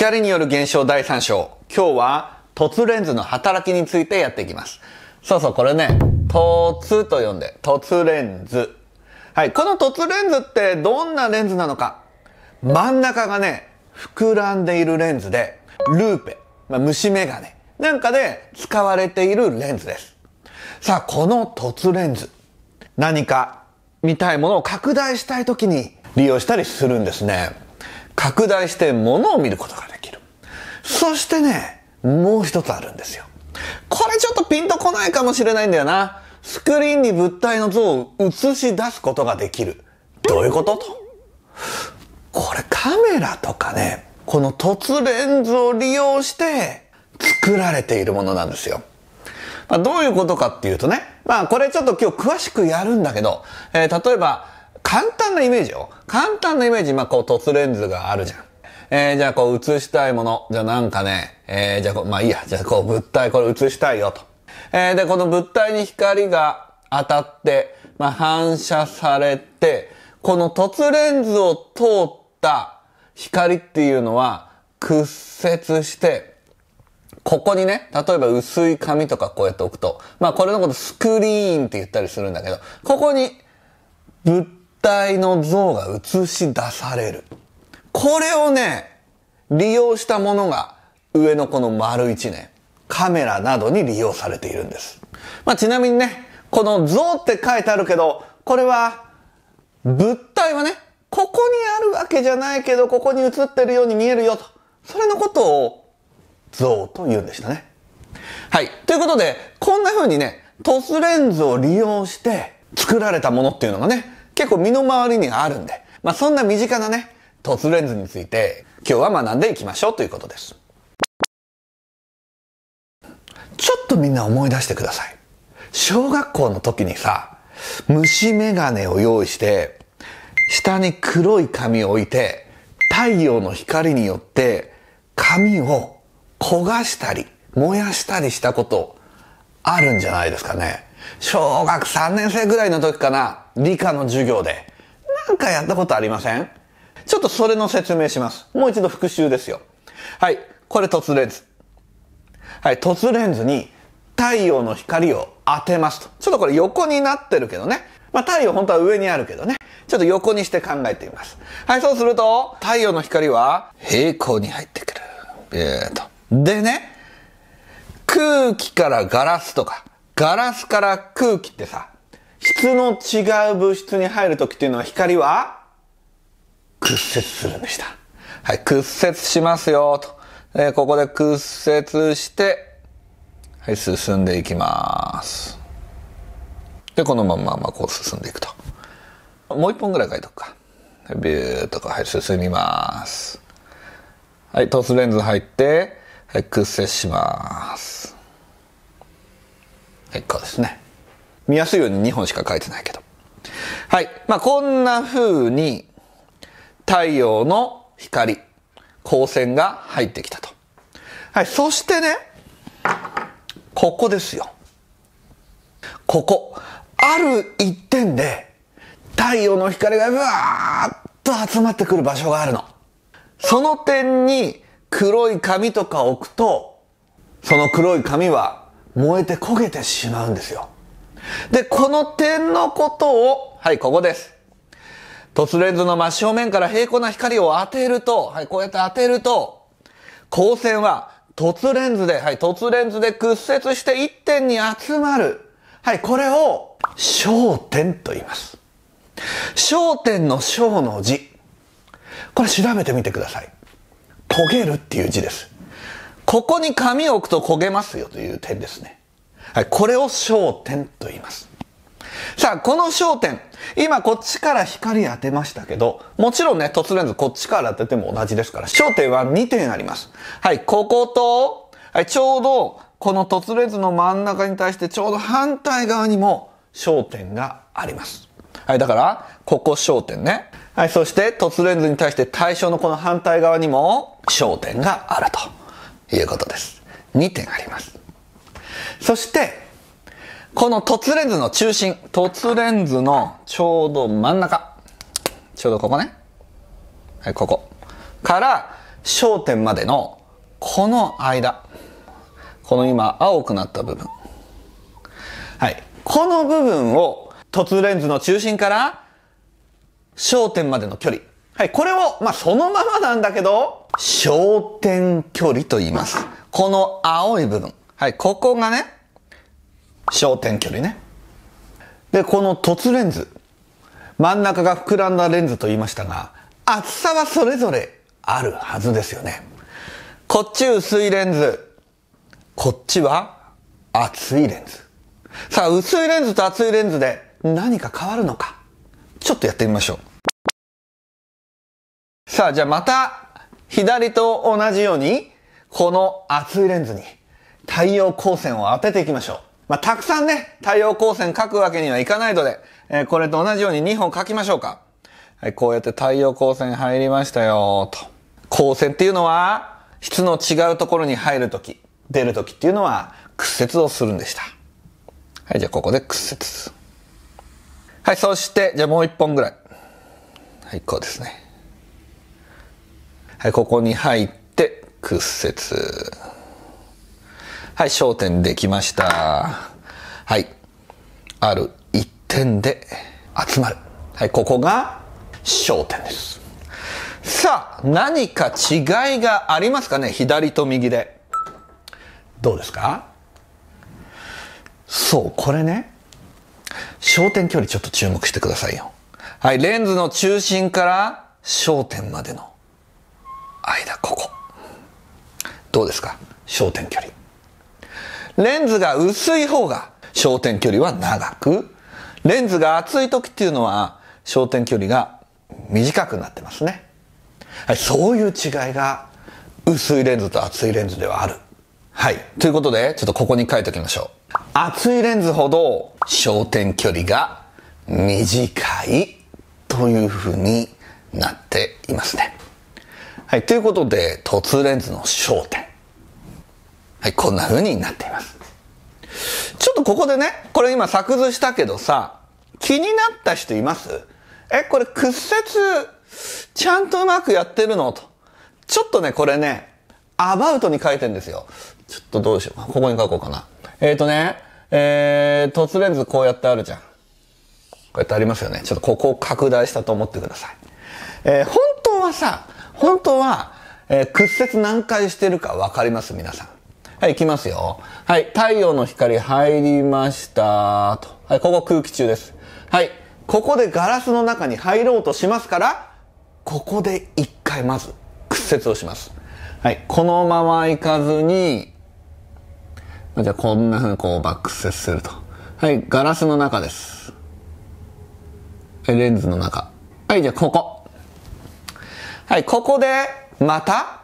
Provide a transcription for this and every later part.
光による現象第3章。今日は凸レンズの働きについてやっていきます。そうそう、これね、凸と呼んで、凸レンズ。はい、この凸レンズってどんなレンズなのか。真ん中がね、膨らんでいるレンズで、ルーペ、まあ、虫眼鏡なんかで使われているレンズです。さあ、この凸レンズ。何か見たいものを拡大したい時に利用したりするんですね。拡大して物を見ることができる。そしてね、もう一つあるんですよ。これちょっとピンとこないかもしれないんだよな。スクリーンに物体の像を映し出すことができる。どういうことと。これカメラとかね、この凸レンズを利用して作られているものなんですよ。まあ、どういうことかっていうとね、まあこれちょっと今日詳しくやるんだけど、えー、例えば、簡単なイメージよ。簡単なイメージ、まあ、こう、凸レンズがあるじゃん。えー、じゃあこう映したいもの。じゃあなんかね、えー、じゃあこう、まあいいや。じゃあこう物体、これ映したいよと。えー、で、この物体に光が当たって、まあ反射されて、この凸レンズを通った光っていうのは屈折して、ここにね、例えば薄い紙とかこうやって置くと、まあこれのことスクリーンって言ったりするんだけど、ここに物体の像が映し出される。これをね、利用したものが上のこの丸一年、カメラなどに利用されているんです。まあ、ちなみにね、この像って書いてあるけど、これは物体はね、ここにあるわけじゃないけど、ここに映ってるように見えるよと。それのことを像と言うんでしたね。はい。ということで、こんな風にね、トスレンズを利用して作られたものっていうのがね、結構身の回りにあるんで、まあ、そんな身近なね、凸レンズについて今日は学んでいきましょうということです。ちょっとみんな思い出してください。小学校の時にさ、虫眼鏡を用意して、下に黒い紙を置いて、太陽の光によって紙を焦がしたり、燃やしたりしたことあるんじゃないですかね。小学3年生ぐらいの時かな、理科の授業で。なんかやったことありませんちょっとそれの説明します。もう一度復習ですよ。はい。これ凸レンズ。はい。凸レンズに太陽の光を当てますと。ちょっとこれ横になってるけどね。まあ太陽本当は上にあるけどね。ちょっと横にして考えてみます。はい。そうすると、太陽の光は平行に入ってくる。えューと。でね、空気からガラスとか、ガラスから空気ってさ、質の違う物質に入るときっていうのは光は屈折するんでした。はい、屈折しますよと。えここで屈折して、はい、進んでいきます。で、このまま、まあ、こう進んでいくと。もう一本ぐらい書いとくか。ビューっとはい、進みます。はい、トスレンズ入って、はい、屈折します。結構ですね。見やすいように2本しか書いてないけど。はい。まあ、こんな風に太陽の光、光線が入ってきたと。はい。そしてね、ここですよ。ここ。ある一点で太陽の光がブワーッと集まってくる場所があるの。その点に黒い紙とか置くと、その黒い紙は燃えて焦げてしまうんですよ。で、この点のことを、はい、ここです。凸レンズの真正面から平行な光を当てると、はい、こうやって当てると、光線は凸レンズで、はい、凸レンズで屈折して一点に集まる。はい、これを焦点と言います。焦点の焦の字。これ調べてみてください。焦げるっていう字です。ここに紙を置くと焦げますよという点ですね。はい、これを焦点と言います。さあ、この焦点。今こっちから光当てましたけど、もちろんね、凸レンズこっちから当てても同じですから、焦点は2点あります。はい、ここと、はい、ちょうど、この凸レンズの真ん中に対してちょうど反対側にも焦点があります。はい、だから、ここ焦点ね。はい、そして凸レンズに対して対象のこの反対側にも焦点があると。いうことです。2点あります。そして、この凸レンズの中心、凸レンズのちょうど真ん中、ちょうどここね。はい、ここ。から焦点までのこの間。この今青くなった部分。はい。この部分を凸レンズの中心から焦点までの距離。はい、これを、まあ、そのままなんだけど、焦点距離と言います。この青い部分。はい、ここがね、焦点距離ね。で、この凸レンズ。真ん中が膨らんだレンズと言いましたが、厚さはそれぞれあるはずですよね。こっち薄いレンズ。こっちは厚いレンズ。さあ、薄いレンズと厚いレンズで何か変わるのか。ちょっとやってみましょう。さあ、じゃあまた、左と同じように、この厚いレンズに太陽光線を当てていきましょう。まあ、たくさんね、太陽光線描くわけにはいかないので、えー、これと同じように2本描きましょうか。はい、こうやって太陽光線入りましたよ、と。光線っていうのは、質の違うところに入るとき、出るときっていうのは、屈折をするんでした。はい、じゃあここで屈折。はい、そして、じゃあもう1本ぐらい。はい、こうですね。はい、ここに入って屈折。はい、焦点できました。はい。ある一点で集まる。はい、ここが焦点です。さあ、何か違いがありますかね左と右で。どうですかそう、これね。焦点距離ちょっと注目してくださいよ。はい、レンズの中心から焦点までの。間ここどうですか焦点距離レンズが薄い方が焦点距離は長くレンズが厚い時っていうのは焦点距離が短くなってますね、はい、そういう違いが薄いレンズと厚いレンズではあるはいということでちょっとここに書いておきましょう厚いレンズほど焦点距離が短いというふうになっていますねはい、ということで、凸レンズの焦点。はい、こんな風になっています。ちょっとここでね、これ今作図したけどさ、気になった人いますえ、これ屈折、ちゃんとうまくやってるのと。ちょっとね、これね、アバウトに書いてんですよ。ちょっとどうしよう。ここに書こうかな。えっ、ー、とね、えー、凸レンズこうやってあるじゃん。こうやってありますよね。ちょっとここを拡大したと思ってください。えー、本当はさ、本当は、えー、屈折何回してるか分かります皆さん。はい、いきますよ。はい、太陽の光入りましたと。はい、ここ空気中です。はい、ここでガラスの中に入ろうとしますから、ここで一回まず屈折をします。はい、このまま行かずに、じゃあこんな風にこうバック接すると。はい、ガラスの中です。レンズの中。はい、じゃあここ。はい、ここで、また、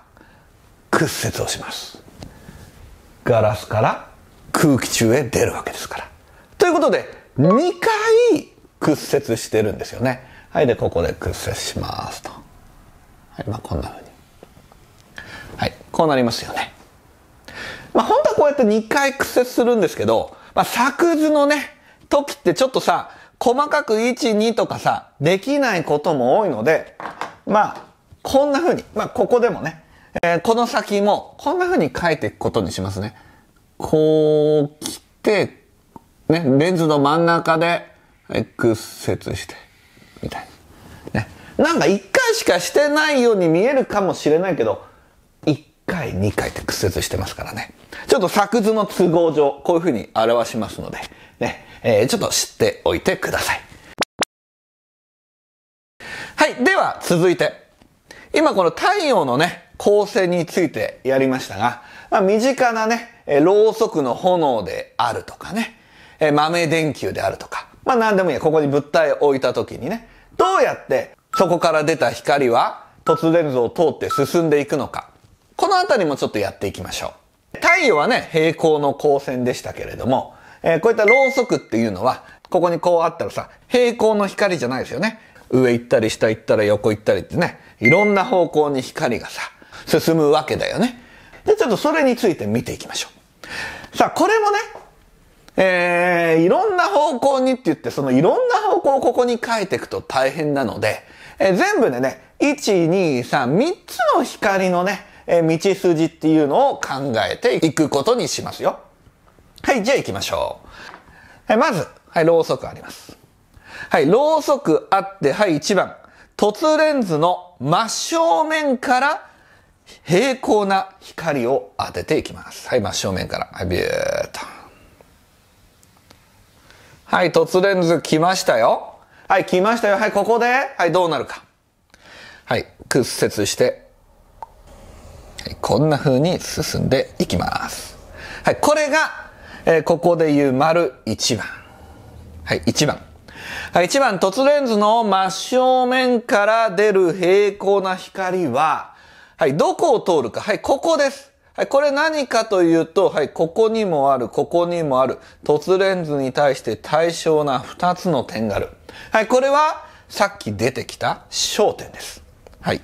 屈折をします。ガラスから空気中へ出るわけですから。ということで、2回屈折してるんですよね。はい、で、ここで屈折しますと。はい、まあ、こんな風に。はい、こうなりますよね。まあ、本当はこうやって2回屈折するんですけど、まあ、作図のね、時ってちょっとさ、細かく1、2とかさ、できないことも多いので、まあ、こんな風に、まあ、ここでもね、えー、この先も、こんな風に書いていくことにしますね。こう来て、ね、レンズの真ん中で、屈折して、みたいな。ね。なんか一回しかしてないように見えるかもしれないけど、一回、二回って屈折してますからね。ちょっと作図の都合上、こういう風に表しますので、ね、えー、ちょっと知っておいてください。はい。では、続いて。今この太陽のね、構成についてやりましたが、まあ、身近なね、ろうそくの炎であるとかね、豆電球であるとか、まあ何でもいいや、ここに物体を置いた時にね、どうやってそこから出た光は突然図を通って進んでいくのか、このあたりもちょっとやっていきましょう。太陽はね、平行の光線でしたけれども、えー、こういったろうそくっていうのは、ここにこうあったらさ、平行の光じゃないですよね。上行ったり下行ったり横行ったりってね、いろんな方向に光がさ、進むわけだよね。で、ちょっとそれについて見ていきましょう。さあ、これもね、えー、いろんな方向にって言って、そのいろんな方向をここに書いていくと大変なので、えー、全部でね、1、2、3、3つの光のね、えー、道筋っていうのを考えていくことにしますよ。はい、じゃあ行きましょう。えー、まず、はい、ろうそくあります。はい、ろうそくあって、はい、1番。凸レンズの真正面から平行な光を当てていきます。はい、真正面から。はい、ビューっと。はい、凸レンズ来ましたよ。はい、来ましたよ。はい、ここで、はい、どうなるか。はい、屈折して、はい、こんな風に進んでいきます。はい、これが、えー、ここで言う丸1番。はい、1番。はい、1番、凸レンズの真正面から出る平行な光は、はい、どこを通るか。はい、ここです。はい、これ何かというと、はい、ここにもある、ここにもある、凸レンズに対して対称な2つの点がある。はい、これは、さっき出てきた焦点です。はい。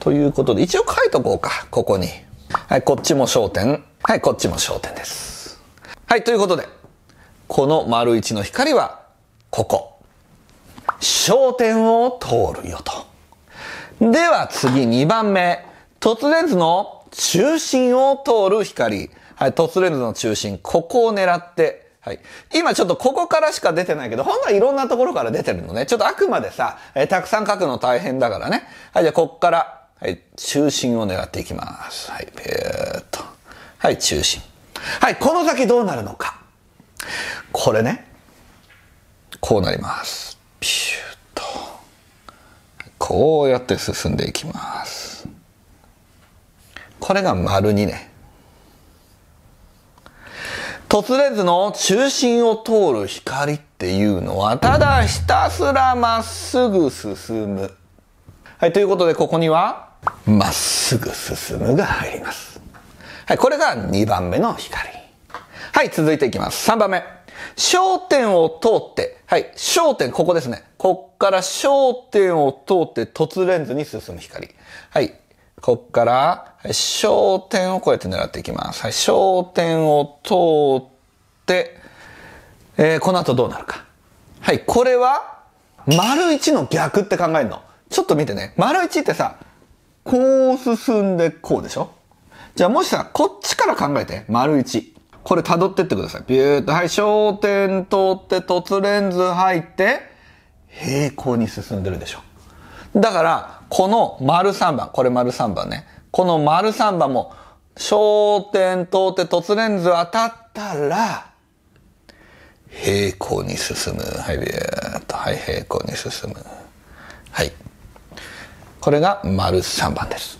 ということで、一応書いとこうか、ここに。はい、こっちも焦点。はい、こっちも焦点です。はい、ということで、この丸一の光は、ここ。焦点を通るよと。では次2番目。突レンズの中心を通る光。はい、突レンズの中心。ここを狙って、はい。今ちょっとここからしか出てないけど、ほんいろんなところから出てるのね。ちょっとあくまでさ、えー、たくさん書くの大変だからね。はい、じゃあこっから、はい、中心を狙っていきます。はい、ビューっと。はい、中心。はい、この先どうなるのか。これね、こうなりますピュッとこうやって進んでいきますこれが丸2ね突ずの中心を通る光っていうのはただひたすらまっすぐ進むはいということでここにはまっすぐ進むが入りますはいこれが2番目の光はい続いていきます3番目焦点を通ってはい。焦点、ここですね。こっから焦点を通って凸レンズに進む光。はい。こっから、焦点をこうやって狙っていきます。はい。焦点を通って、えー、この後どうなるか。はい。これは、丸1の逆って考えるの。ちょっと見てね。丸1ってさ、こう進んでこうでしょじゃあもしさ、こっちから考えて。丸1。これ辿ってってください。ビューと、はい、焦点通って凸レンズ入って、平行に進んでるでしょ。だから、この丸3番、これ丸3番ね。この丸3番も、焦点通って凸レンズ当たったら、平行に進む。はい、ビューと、はい、平行に進む。はい。これが丸3番です。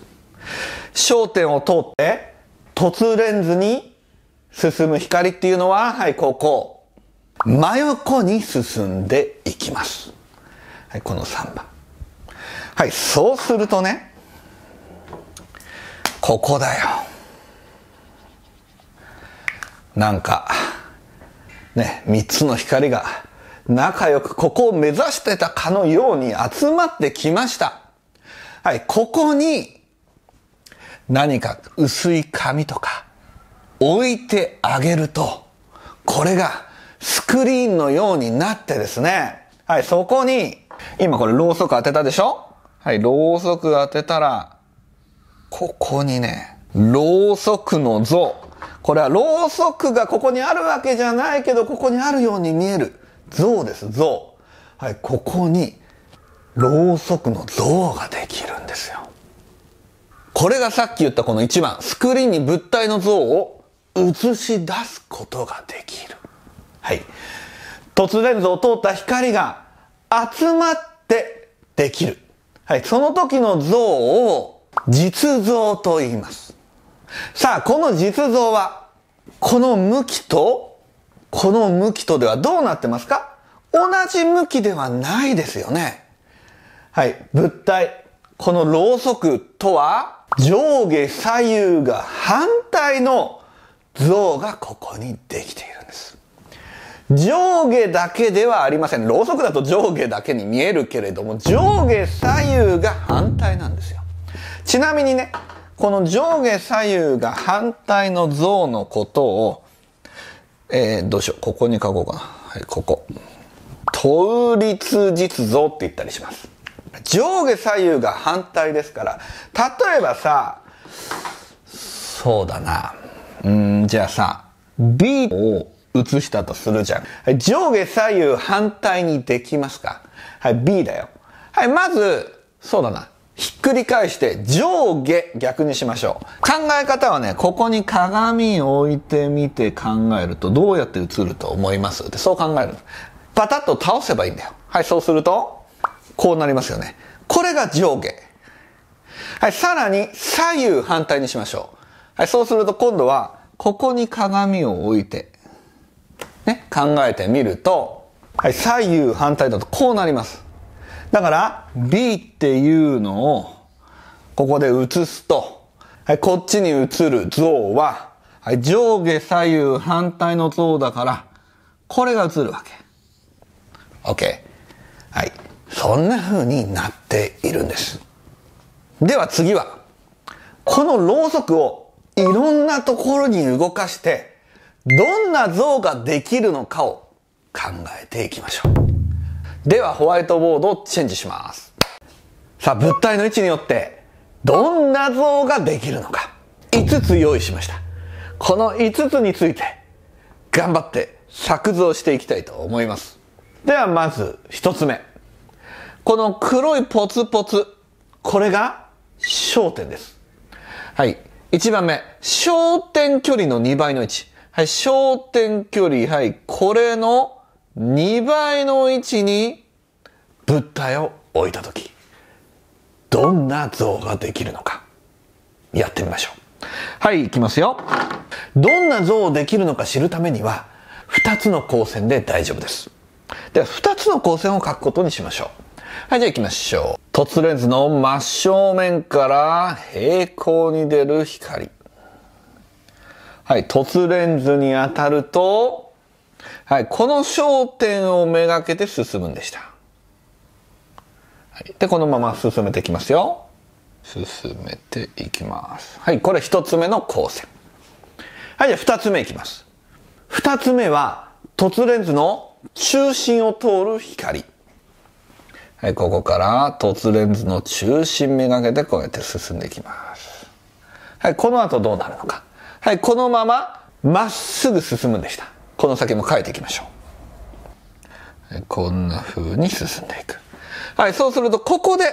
焦点を通って、凸レンズに進む光っていうのは、はい、ここ真横に進んでいきます。はい、この3番。はい、そうするとね、ここだよ。なんか、ね、3つの光が仲良くここを目指してたかのように集まってきました。はい、ここに何か薄い紙とか置いてあげると、これがスクリーンのようになってですね、はい、そこに、今これろうそく当てたでしょはい、ろうそく当てたら、ここにね、ろうそくの像。これはろうそくがここにあるわけじゃないけど、ここにあるように見える像です、像。はい、ここに、ろうそくの像ができるんですよ。これがさっき言ったこの一番、スクリーンに物体の像を映し出すことができる。はい。突然像を通った光が集まってできる。はい。その時の像を実像と言います。さあ、この実像は、この向きと、この向きとではどうなってますか同じ向きではないですよね。はい。物体、このろうそくとは、上下左右が反対の像がここにできているんです。上下だけではありません。ろうそくだと上下だけに見えるけれども、上下左右が反対なんですよ。ちなみにね、この上下左右が反対の像のことを、えー、どうしよう。ここに書こうかな。はい、ここ。統立実像って言ったりします。上下左右が反対ですから、例えばさ、そうだな。うんじゃあさ B を移したとするじゃん、はい、上下左右反対にできますかはい B だよはいまずそうだなひっくり返して上下逆にしましょう。考え方はね、ここに鏡を置いてみて考えるとどうやって映ると思いますってそう考える。パタッと倒せばいいんだよ。はい、そうすると、こうなりますよね。これが上下。はい、さらに左右反対にしましょう。はい、そうすると今度はここに鏡を置いて、ね、考えてみると、はい、左右反対だとこうなります。だから、B っていうのを、ここで移すと、はい、こっちに移る像は、はい、上下左右反対の像だから、これが映るわけ。OK。はい。そんな風になっているんです。では次は、このろうそくをいろんなところに動かして、どんな像ができるのかを考えていきましょう。では、ホワイトボードをチェンジします。さあ、物体の位置によって、どんな像ができるのか。5つ用意しました。この5つについて、頑張って作像していきたいと思います。では、まず1つ目。この黒いポツポツ。これが焦点です。はい。1番目、焦点距離の2倍の位置。はい、焦点距離、はい、これの2倍の位置に物体を置いたとき、どんな像ができるのか、やってみましょう。はい、いきますよ。どんな像できるのか知るためには、2つの光線で大丈夫です。では、2つの光線を書くことにしましょう。はい、じゃあ行きましょう。凸レンズの真正面から平行に出る光。はい、凸レンズに当たると、はい、この焦点をめがけて進むんでした。はい、で、このまま進めていきますよ。進めていきます。はい、これ一つ目の光線。はい、じゃあ二つ目いきます。二つ目は、凸レンズの中心を通る光。はい、ここから凸レンズの中心めがけてこうやって進んでいきます。はい、この後どうなるのか。はい、このまままっすぐ進むんでした。この先も書いていきましょう。はい、こんな風に進んでいく。はい、そうするとここで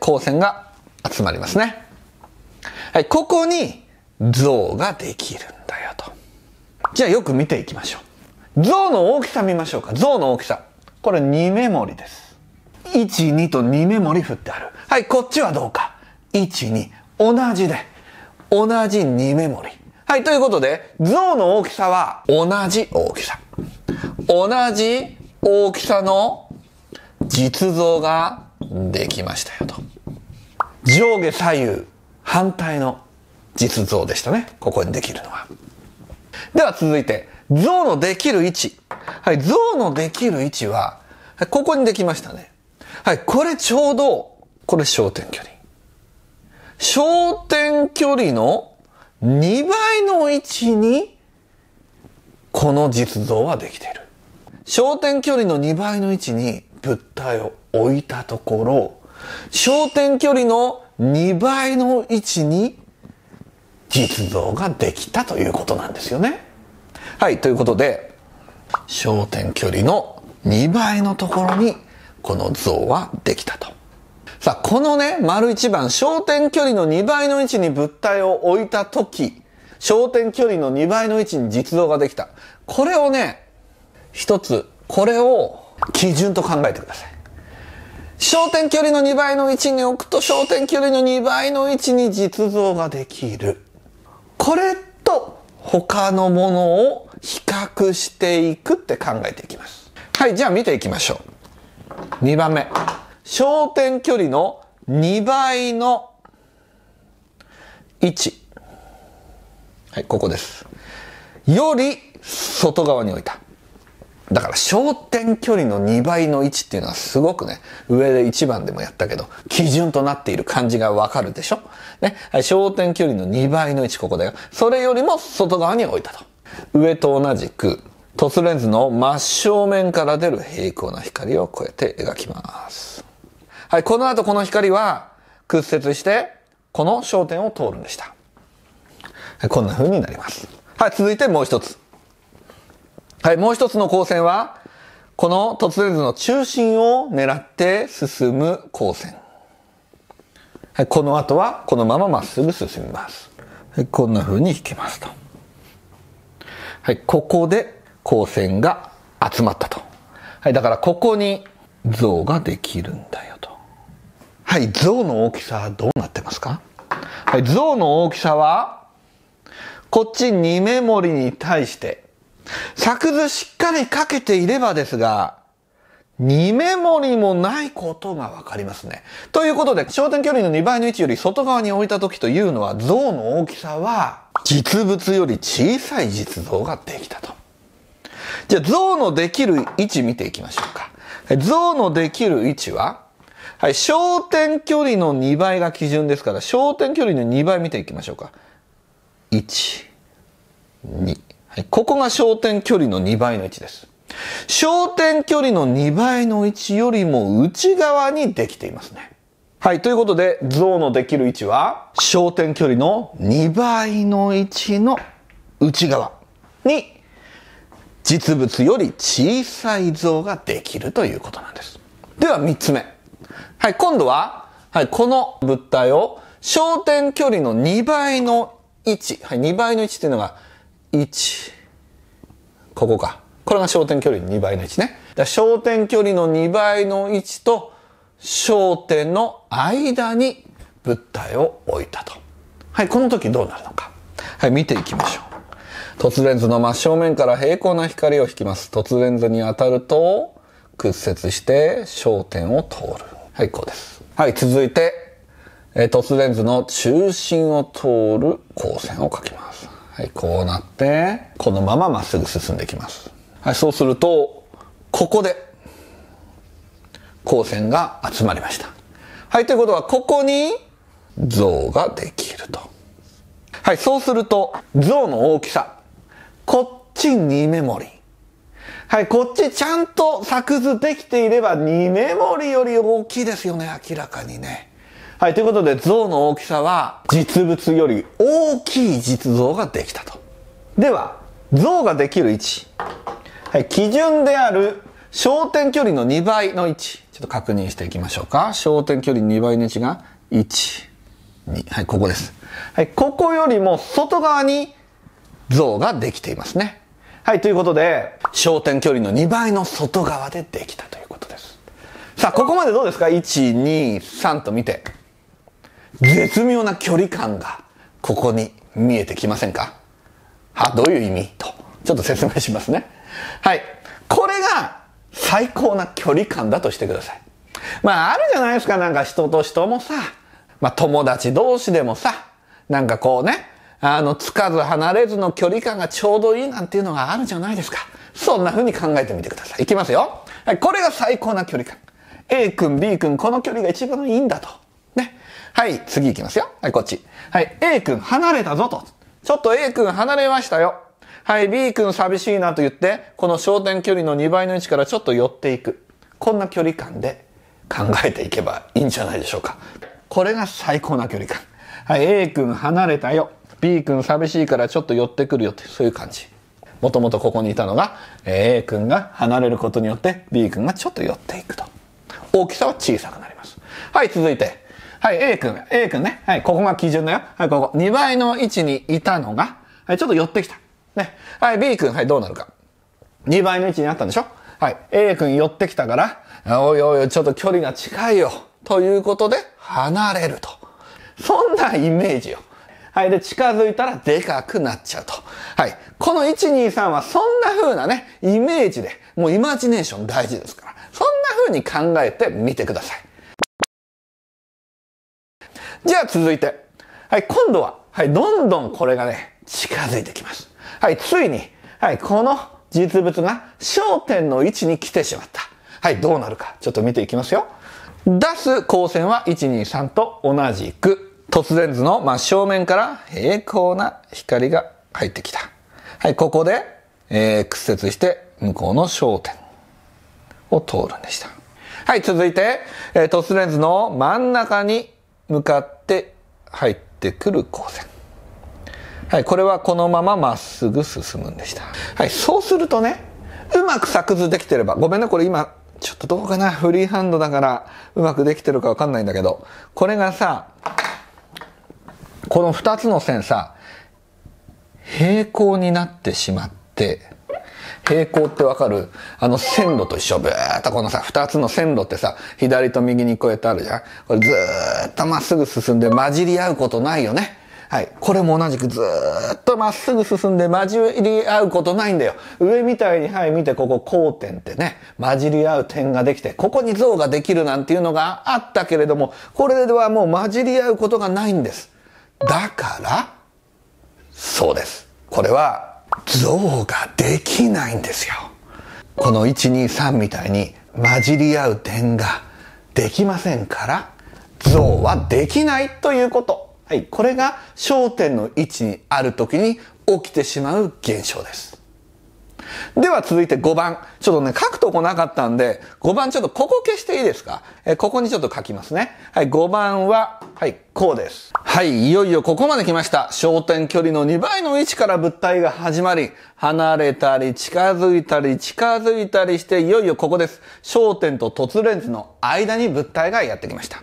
光線が集まりますね。はい、ここに像ができるんだよと。じゃあよく見ていきましょう。像の大きさ見ましょうか。像の大きさ。これ2メモリです。12と2目盛り振ってあるはいこっちはどうか12同じで同じ2目盛りはいということで像の大きさは同じ大きさ同じ大きさの実像ができましたよと上下左右反対の実像でしたねここにできるのはでは続いて像のできる位置はい像のできる位置はここにできましたねはい、これちょうど、これ焦点距離。焦点距離の2倍の位置に、この実像はできている。焦点距離の2倍の位置に物体を置いたところ、焦点距離の2倍の位置に実像ができたということなんですよね。はい、ということで、焦点距離の2倍のところにこの像はできたと。さあ、このね、丸1番、焦点距離の2倍の位置に物体を置いたとき、焦点距離の2倍の位置に実像ができた。これをね、一つ、これを基準と考えてください。焦点距離の2倍の位置に置くと焦点距離の2倍の位置に実像ができる。これと他のものを比較していくって考えていきます。はい、じゃあ見ていきましょう。2番目焦点距離の2倍の1はいここですより外側に置いただから焦点距離の2倍の1っていうのはすごくね、上で1番でもやったけど、基準となっている感じがわかるでしょね、焦点距離の2倍の1ここだよ。それよりも外側に置いたと。上と同じく、凸レンズの真正面から出る平行な光をこうやって描きます。はい、この後この光は屈折して、この焦点を通るんでした。こんな風になります。はい、続いてもう一つ。はい、もう一つの光線は、この凸レンズの中心を狙って進む光線。はい、この後はこのまままっすぐ進みます。はい、こんな風に引きますと。はい、ここで光線が集まったと。はい、だからここに像ができるんだよと。はい、像の大きさはどうなってますかはい、像の大きさは、こっち2目盛りに対して、作図しっかりかけていればですが、2目盛りもないことがわかりますね。ということで、焦点距離の2倍の位置より外側に置いた時というのは、像の大きさは、実物より小さい実像ができたと。じゃあ、像のできる位置見ていきましょうか。像のできる位置は、はい、焦点距離の2倍が基準ですから、焦点距離の2倍見ていきましょうか。1、2。はい、ここが焦点距離の2倍の位置です。焦点距離の2倍の位置よりも内側にできていますね。はい。ということで、像のできる位置は、焦点距離の2倍の位置の内側に実物より小さい像ができるということなんです。では3つ目。はい、今度は、はい、この物体を焦点距離の2倍の位置。はい、2倍の位置っていうのが、1、ここか。これが焦点距離の2倍の位置ね。焦点距離の2倍の位置と焦点の間に物体を置いたと。はい、この時どうなるのか。はい、見ていきましょう。凸レンズの真正面から平行な光を引きます。凸レンズに当たると、屈折して焦点を通る。はい、こうです。はい、続いて、えー、凸レンズの中心を通る光線を描きます。はい、こうなって、このまままっすぐ進んでいきます。はい、そうすると、ここで、光線が集まりました。はい、ということは、ここに像ができると。はい、そうすると、像の大きさ、こっち2メモリ。はい、こっちちゃんと作図できていれば2メモリより大きいですよね、明らかにね。はい、ということで像の大きさは実物より大きい実像ができたと。では、像ができる位置。はい、基準である焦点距離の2倍の位置。ちょっと確認していきましょうか。焦点距離2倍の位置が1、2。はい、ここです。はい、ここよりも外側に像ができていますね。はい、ということで、焦点距離の2倍の外側でできたということです。さあ、ここまでどうですか ?1、2、3と見て。絶妙な距離感が、ここに見えてきませんかは、どういう意味と、ちょっと説明しますね。はい。これが、最高な距離感だとしてください。まあ、あるじゃないですか。なんか人と人もさ、まあ友達同士でもさ、なんかこうね、あの、つかず離れずの距離感がちょうどいいなんていうのがあるじゃないですか。そんな風に考えてみてください。いきますよ。はい、これが最高な距離感。A 君、B 君、この距離が一番いいんだと。ね。はい、次いきますよ。はい、こっち。はい、A 君、離れたぞと。ちょっと A 君離れましたよ。はい、B 君寂しいなと言って、この焦点距離の2倍の位置からちょっと寄っていく。こんな距離感で考えていけばいいんじゃないでしょうか。これが最高な距離感。はい、A 君離れたよ。B 君寂しいからちょっと寄ってくるよって、そういう感じ。もともとここにいたのが、A 君が離れることによって B 君がちょっと寄っていくと。大きさは小さくなります。はい、続いて。はい、A 君。A 君ね。はい、ここが基準だよ。はい、ここ。2倍の位置にいたのが、はい、ちょっと寄ってきた。ね。はい、B 君。はい、どうなるか。2倍の位置にあったんでしょはい。A 君寄ってきたから、おいおいちょっと距離が近いよ。ということで、離れると。そんなイメージよ。はい。で、近づいたらでかくなっちゃうと。はい。この123はそんな風なね、イメージで、もうイマジネーション大事ですから、そんな風に考えてみてください。じゃあ続いて、はい、今度は、はい、どんどんこれがね、近づいてきます。はい、ついに、はい、この実物が焦点の位置に来てしまった。はい、どうなるか、ちょっと見ていきますよ。出す光線は123と同じく。突然図の真正面から平行な光が入ってきた。はい、ここで、えー、屈折して向こうの焦点を通るんでした。はい、続いて、えー、突然図の真ん中に向かって入ってくる光線。はい、これはこのまままっすぐ進むんでした。はい、そうするとね、うまく作図できてれば、ごめんね、これ今、ちょっとどうかな、フリーハンドだから、うまくできてるかわかんないんだけど、これがさ、この二つの線さ、平行になってしまって、平行ってわかるあの線路と一緒。ブーっとこのさ、二つの線路ってさ、左と右にこうやってあるじゃんこれずーっとまっすぐ進んで混じり合うことないよね。はい。これも同じくずーっとまっすぐ進んで混じり合うことないんだよ。上みたいに、はい、見て、ここ交点ってね、混じり合う点ができて、ここに像ができるなんていうのがあったけれども、これではもう混じり合うことがないんです。だからそうですこれは像ができないんですよこの123みたいに混じり合う点ができませんから像はできないということはいこれが焦点の位置にある時に起きてしまう現象ですでは続いて5番。ちょっとね、書くとこなかったんで、5番ちょっとここ消していいですかえここにちょっと書きますね。はい、5番は、はい、こうです。はい、いよいよここまで来ました。焦点距離の2倍の位置から物体が始まり、離れたり近づいたり近づいたりして、いよいよここです。焦点と凸レンズの間に物体がやってきました。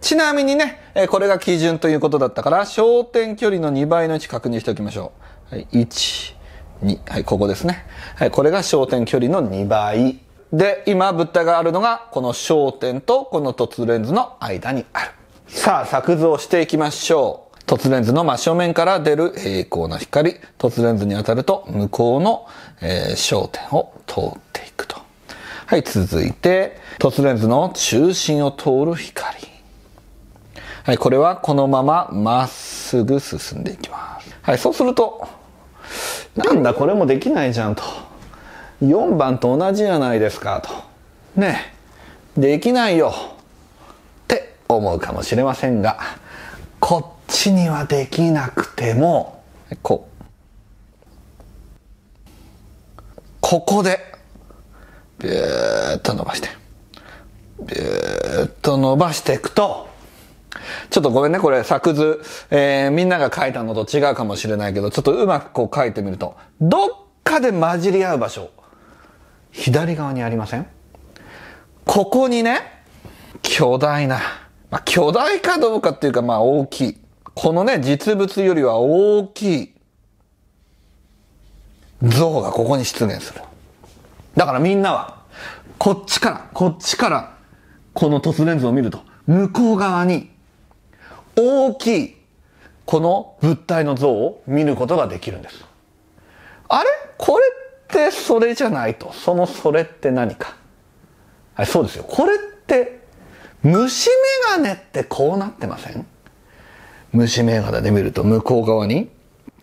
ちなみにね、えこれが基準ということだったから、焦点距離の2倍の位置確認しておきましょう。はい、1、2。はい、ここですね。はい、これが焦点距離の2倍。で、今物体があるのが、この焦点とこの凸レンズの間にある。さあ、作図をしていきましょう。凸レンズの真正面から出る平行な光、凸レンズに当たると向こうの、えー、焦点を通っていくと。はい、続いて、凸レンズの中心を通る光。はい、これはこのまままっすぐ進んでいきます。はい、そうすると、なんだこれもできないじゃんと4番と同じじゃないですかとねできないよって思うかもしれませんがこっちにはできなくてもこうここでビューッと伸ばしてビューッと伸ばしていくとちょっとごめんね、これ作図。えー、みんなが書いたのと違うかもしれないけど、ちょっとうまくこう書いてみると、どっかで混じり合う場所、左側にありませんここにね、巨大な、まあ、巨大かどうかっていうか、まあ大きい。このね、実物よりは大きい像がここに出現する。だからみんなは、こっちから、こっちから、この突然図を見ると、向こう側に大きい、この物体の像を見ることができるんです。あれこれってそれじゃないと。そのそれって何か。はい、そうですよ。これって、虫眼鏡ってこうなってません虫眼鏡で見ると向こう側に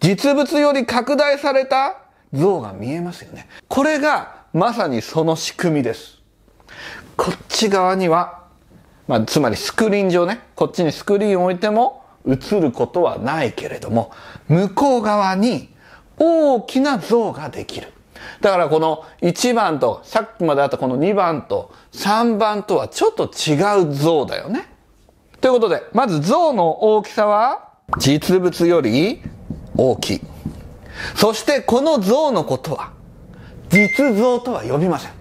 実物より拡大された像が見えますよね。これがまさにその仕組みです。こっち側にはまあ、つまりスクリーン上ね、こっちにスクリーンを置いても映ることはないけれども、向こう側に大きな像ができる。だからこの1番と、さっきまであったこの2番と3番とはちょっと違う像だよね。ということで、まず像の大きさは実物より大きい。そしてこの像のことは実像とは呼びません。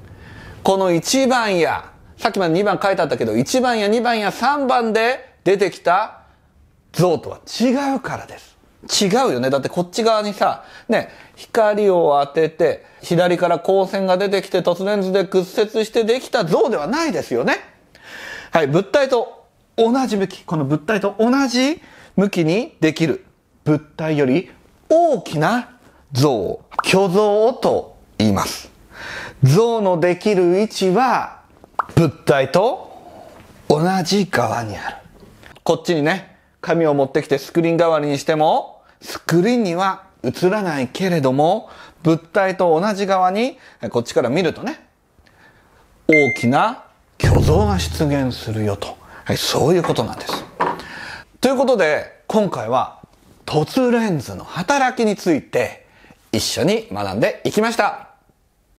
この1番やさっきまで2番書いてあったけど、1番や2番や3番で出てきた像とは違うからです。違うよね。だってこっち側にさ、ね、光を当てて、左から光線が出てきて突然図で屈折してできた像ではないですよね。はい、物体と同じ向き、この物体と同じ向きにできる物体より大きな像を、巨像と言います。像のできる位置は物体と同じ側にある。こっちにね、紙を持ってきてスクリーン代わりにしても、スクリーンには映らないけれども、物体と同じ側に、こっちから見るとね、大きな巨像が出現するよと。はい、そういうことなんです。ということで、今回は凸レンズの働きについて一緒に学んでいきました。